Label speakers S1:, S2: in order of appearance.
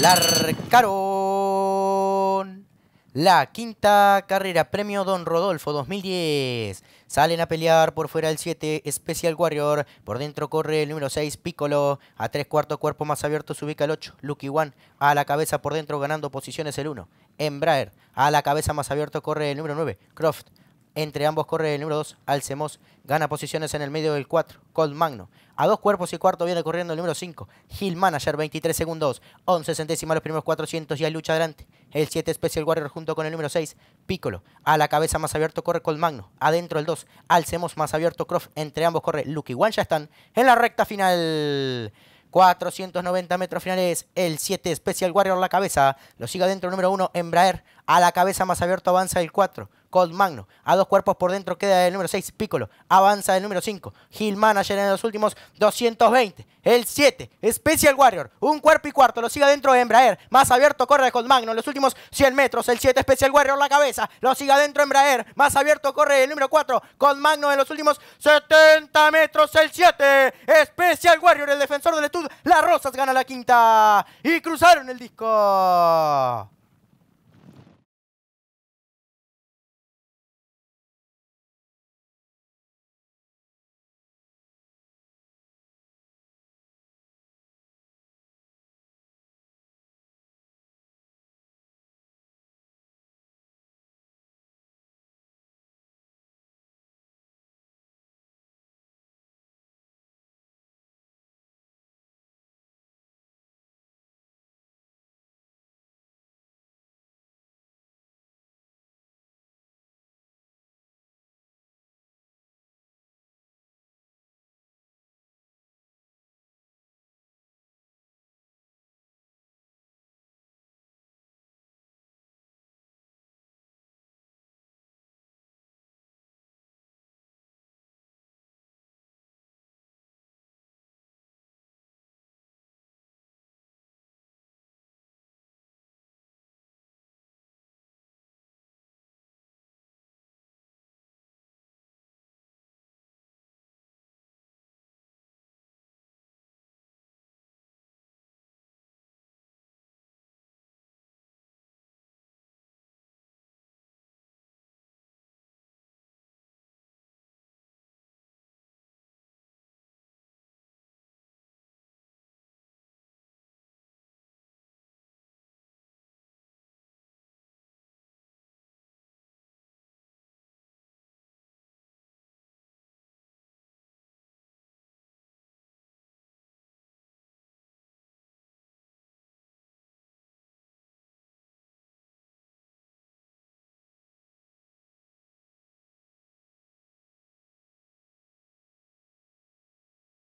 S1: Larcaron. La quinta
S2: carrera, premio Don Rodolfo 2010. Salen a pelear por fuera el 7, Special Warrior. Por dentro corre el número 6, Piccolo. A tres cuartos, cuerpo más abierto, se ubica el 8, Lucky One. A la cabeza por dentro, ganando posiciones el 1, Embraer. A la cabeza más abierto corre el número 9, Croft. Entre ambos corre el número 2, Alcemos. Gana posiciones en el medio del 4, Cold Magno. A dos cuerpos y cuarto viene corriendo el número 5, Hill Manager, 23 segundos. 11 centésimas los primeros 400 y hay lucha adelante. El 7 Special Warrior junto con el número 6, Piccolo. A la cabeza más abierto corre Cold Magno. Adentro el 2, Alcemos más abierto Croft. Entre ambos corre Lucky One. Ya están en la recta final. 490 metros finales, el 7 Special Warrior la cabeza, lo sigue adentro el número 1 Embraer, a la cabeza más abierto avanza el 4. Cold Magno. A dos cuerpos por dentro queda el número 6, Piccolo. Avanza el número 5. Hill Manager en los últimos 220. El 7, Special Warrior. Un cuerpo y cuarto. Lo sigue adentro Embraer. Más abierto corre Cold Magno en los últimos 100 metros. El 7, Special Warrior, la cabeza.
S1: Lo sigue adentro Embraer. Más abierto corre el número 4. Cold Magno en los últimos 70 metros. El 7, Special Warrior, el defensor del estudio. Las Rosas gana la quinta. Y cruzaron el disco.